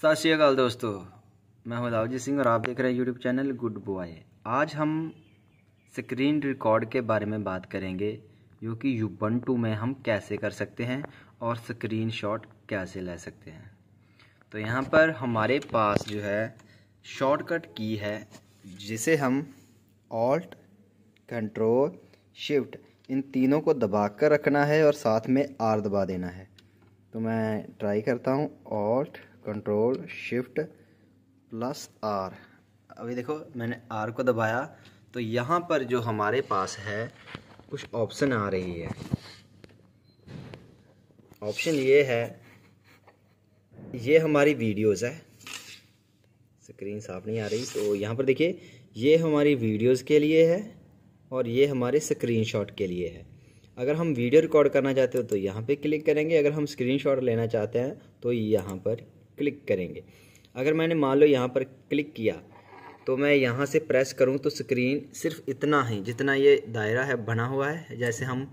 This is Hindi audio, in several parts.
सत श्रीकाल दोस्तों मैं हूं लावजी सिंह और आप देख रहे हैं यूट्यूब चैनल गुड बॉय आज हम स्क्रीन रिकॉर्ड के बारे में बात करेंगे जो कि यूबंटू में हम कैसे कर सकते हैं और स्क्रीन शॉट कैसे ले सकते हैं तो यहाँ पर हमारे पास जो है शॉर्टकट की है जिसे हम ऑल्ट कंट्रोल शिफ्ट इन तीनों को दबा कर रखना है और साथ में आर दबा देना है तो मैं ट्राई करता हूँ alt control shift plus R अभी देखो मैंने आर को दबाया तो यहाँ पर जो हमारे पास है कुछ ऑप्शन आ रही है ऑप्शन ये है ये हमारी वीडियोस है स्क्रीन साफ नहीं आ रही तो यहाँ पर देखिए ये हमारी वीडियोस के लिए है और ये हमारे स्क्रीनशॉट के लिए है अगर हम वीडियो रिकॉर्ड करना चाहते हो तो यहाँ पे क्लिक करेंगे अगर हम स्क्रीनशॉट लेना चाहते हैं तो यहाँ पर क्लिक करेंगे अगर मैंने मान लो यहाँ पर क्लिक किया तो मैं यहाँ से प्रेस करूँ तो स्क्रीन सिर्फ इतना ही जितना ये दायरा है बना हुआ है जैसे हम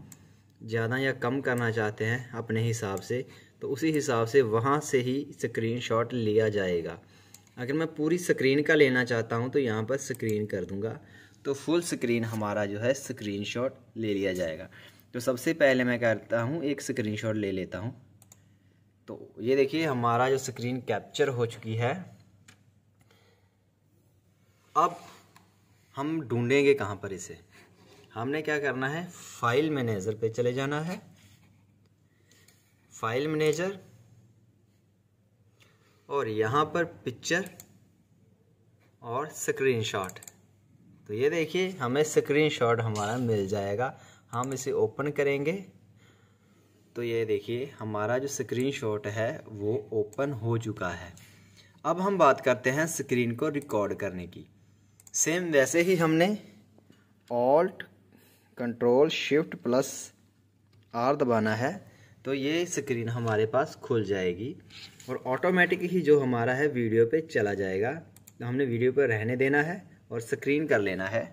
ज़्यादा या कम करना चाहते हैं अपने हिसाब से तो उसी हिसाब से वहाँ से ही स्क्रीन शॉट लिया जाएगा अगर मैं पूरी स्क्रीन का लेना चाहता हूँ तो यहाँ पर स्क्रीन कर दूँगा तो फुल स्क्रीन हमारा जो है स्क्रीन शॉट ले लिया जाएगा तो सबसे पहले मैं करता हूँ एक स्क्रीन शॉट ले लेता हूँ तो ये देखिए हमारा जो स्क्रीन कैप्चर हो चुकी है अब हम ढूंढेंगे कहाँ पर इसे हमने क्या करना है फाइल मैनेजर पे चले जाना है फाइल मैनेजर और यहाँ पर पिक्चर और स्क्रीनशॉट तो ये देखिए हमें स्क्रीनशॉट हमारा मिल जाएगा हम इसे ओपन करेंगे तो ये देखिए हमारा जो शॉट है वो ओपन हो चुका है अब हम बात करते हैं स्क्रीन को रिकॉर्ड करने की सेम वैसे ही हमने alt control shift plus R दबाना है तो ये स्क्रीन हमारे पास खुल जाएगी और ऑटोमेटिक ही जो हमारा है वीडियो पे चला जाएगा तो हमने वीडियो पर रहने देना है और स्क्रीन कर लेना है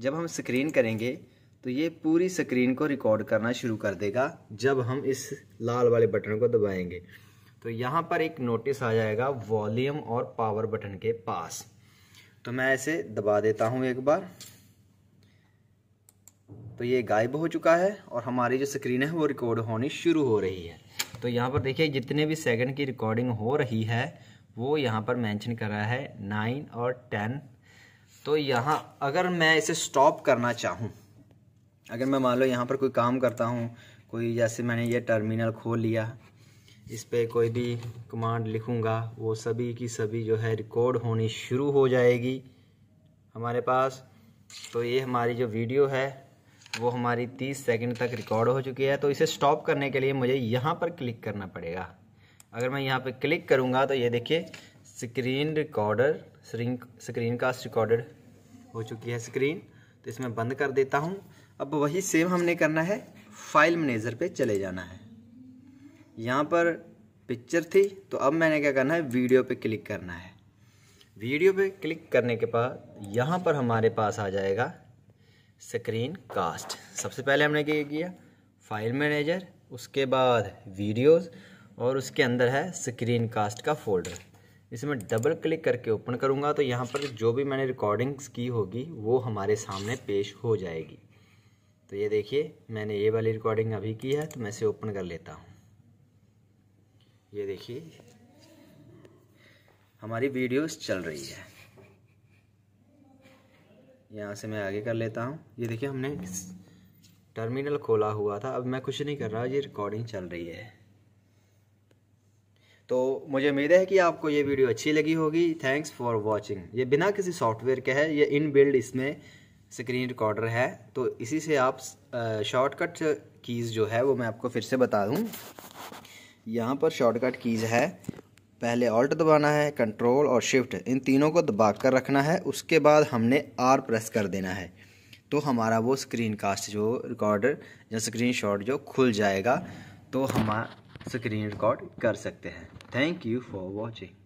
जब हम स्क्रीन करेंगे तो ये पूरी स्क्रीन को रिकॉर्ड करना शुरू कर देगा जब हम इस लाल वाले बटन को दबाएंगे तो यहाँ पर एक नोटिस आ जाएगा वॉल्यूम और पावर बटन के पास तो मैं ऐसे दबा देता हूँ एक बार तो ये गायब हो चुका है और हमारी जो स्क्रीन है वो रिकॉर्ड होनी शुरू हो रही है तो यहाँ पर देखिए जितने भी सेकंड की रिकॉर्डिंग हो रही है वो यहाँ पर मेंशन कर रहा है नाइन और टेन तो यहाँ अगर मैं इसे स्टॉप करना चाहूँ अगर मैं मान लो यहाँ पर कोई काम करता हूँ कोई जैसे मैंने ये टर्मिनल खोल लिया इस पर कोई भी कमांड लिखूँगा वो सभी की सभी जो है रिकॉर्ड होनी शुरू हो जाएगी हमारे पास तो ये हमारी जो वीडियो है वो हमारी 30 सेकंड तक रिकॉर्ड हो चुकी है तो इसे स्टॉप करने के लिए मुझे यहाँ पर क्लिक करना पड़ेगा अगर मैं यहाँ पर क्लिक करूँगा तो ये देखिए screen recorder screen screen cast recorder हो चुकी है स्क्रीन तो इसमें बंद कर देता हूँ अब वही सेम हमने करना है फाइल मैनेजर पे चले जाना है यहाँ पर पिक्चर थी तो अब मैंने क्या करना है वीडियो पे क्लिक करना है वीडियो पे क्लिक करने के बाद यहाँ पर हमारे पास आ जाएगा स्क्रीन कास्ट सबसे पहले हमने क्या किया फाइल मैनेजर उसके बाद वीडियोस और उसके अंदर है स्क्रीन कास्ट का फोल्डर इसमें डबल क्लिक करके ओपन करूँगा तो यहाँ पर जो भी मैंने रिकॉर्डिंग्स की होगी वो हमारे सामने पेश हो जाएगी तो ये देखिए मैंने ये वाली रिकॉर्डिंग अभी की है तो मैं इसे ओपन कर लेता हूँ ये देखिए हमारी वीडियोस चल रही है यहाँ से मैं आगे कर लेता हूँ ये देखिए हमने टर्मिनल खोला हुआ था अब मैं कुछ नहीं कर रहा ये रिकॉर्डिंग चल रही है तो मुझे उम्मीद है कि आपको ये वीडियो अच्छी लगी होगी थैंक्स फॉर वॉचिंग ये बिना किसी सॉफ्टवेयर के है ये इन बिल्ड इसमें स्क्रीन रिकॉर्डर है तो इसी से आप शॉर्टकट कीज़ जो है वो मैं आपको फिर से बता दूँ यहाँ पर शॉर्टकट कीज़ है पहले ऑल्ट दबाना है कंट्रोल और शिफ्ट इन तीनों को दबा कर रखना है उसके बाद हमने आर प्रेस कर देना है तो हमारा वो स्क्रीन कास्ट जो रिकॉर्डर या स्क्रीन शॉट जो खुल जाएगा तो हम स्क्रीन रिकॉर्ड कर सकते हैं थैंक यू फॉर वॉचिंग